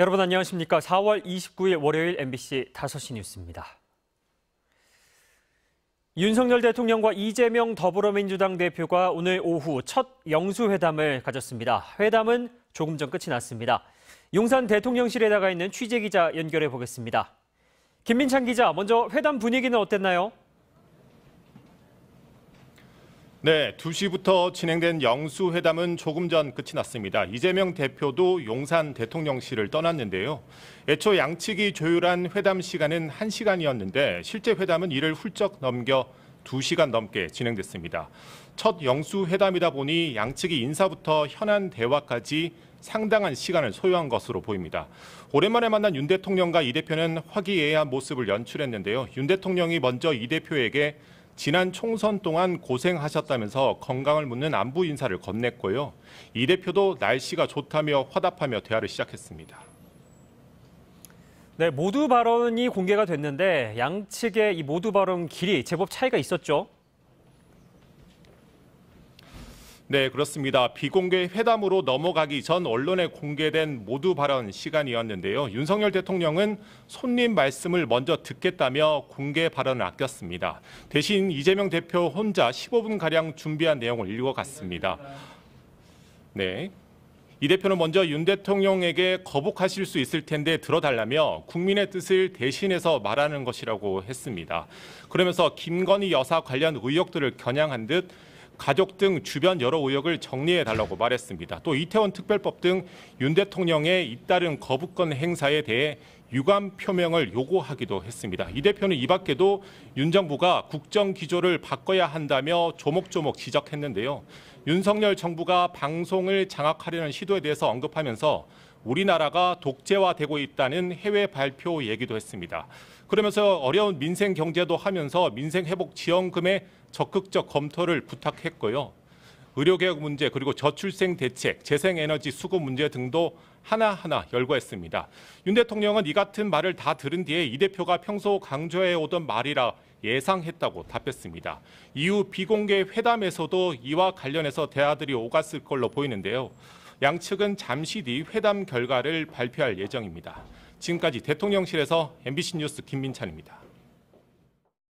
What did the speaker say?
여러분 안녕하십니까. 4월 29일 월요일 MBC 5시 뉴스입니다. 윤석열 대통령과 이재명 더불어민주당 대표가 오늘 오후 첫 영수회담을 가졌습니다. 회담은 조금 전 끝이 났습니다. 용산 대통령실에 나가 있는 취재기자 연결해 보겠습니다. 김민찬 기자, 먼저 회담 분위기는 어땠나요? 네, 2시부터 진행된 영수회담은 조금 전 끝이 났습니다. 이재명 대표도 용산 대통령실을 떠났는데요. 애초 양측이 조율한 회담 시간은 1시간이었는데 실제 회담은 이를 훌쩍 넘겨 2시간 넘게 진행됐습니다. 첫 영수회담이다 보니 양측이 인사부터 현안 대화까지 상당한 시간을 소요한 것으로 보입니다. 오랜만에 만난 윤 대통령과 이 대표는 화기애애한 모습을 연출했는데요. 윤 대통령이 먼저 이 대표에게 지난 총선 동안 고생하셨다면서 건강을 묻는 안부 인사를 건넸고요. 이 대표도 날씨가 좋다며 화답하며 대화를 시작했습니다. 네, 모두 발언이 공개가 됐는데 양측의 이 모두 발언 길이 제법 차이가 있었죠. 네, 그렇습니다. 비공개 회담으로 넘어가기 전 언론에 공개된 모두 발언 시간이었는데요. 윤석열 대통령은 손님 말씀을 먼저 듣겠다며 공개 발언을 아꼈습니다. 대신 이재명 대표 혼자 15분가량 준비한 내용을 읽어갔습니다. 네. 이 대표는 먼저 윤 대통령에게 거북하실 수 있을 텐데 들어달라며 국민의 뜻을 대신해서 말하는 것이라고 했습니다. 그러면서 김건희 여사 관련 의혹들을 겨냥한 듯 가족 등 주변 여러 의혹을 정리해 달라고 말했습니다. 또 이태원 특별법 등 윤 대통령의 잇따른 거부권 행사에 대해 유감 표명을 요구하기도 했습니다. 이 대표는 이 밖에도 윤 정부가 국정 기조를 바꿔야 한다며 조목조목 지적했는데요. 윤석열 정부가 방송을 장악하려는 시도에 대해서 언급하면서 우리나라가 독재화되고 있다는 해외 발표 얘기도 했습니다. 그러면서 어려운 민생 경제도 하면서 민생 회복 지원금의 적극적 검토를 부탁했고요. 의료개혁 문제 그리고 저출생 대책, 재생에너지 수급 문제 등도 하나하나 열거했습니다. 윤 대통령은 이 같은 말을 다 들은 뒤에 이 대표가 평소 강조해 오던 말이라 예상했다고 답했습니다. 이후 비공개 회담에서도 이와 관련해서 대화들이 오갔을 걸로 보이는데요. 양측은 잠시 뒤 회담 결과를 발표할 예정입니다. 지금까지 대통령실에서 MBC 뉴스 김민찬입니다.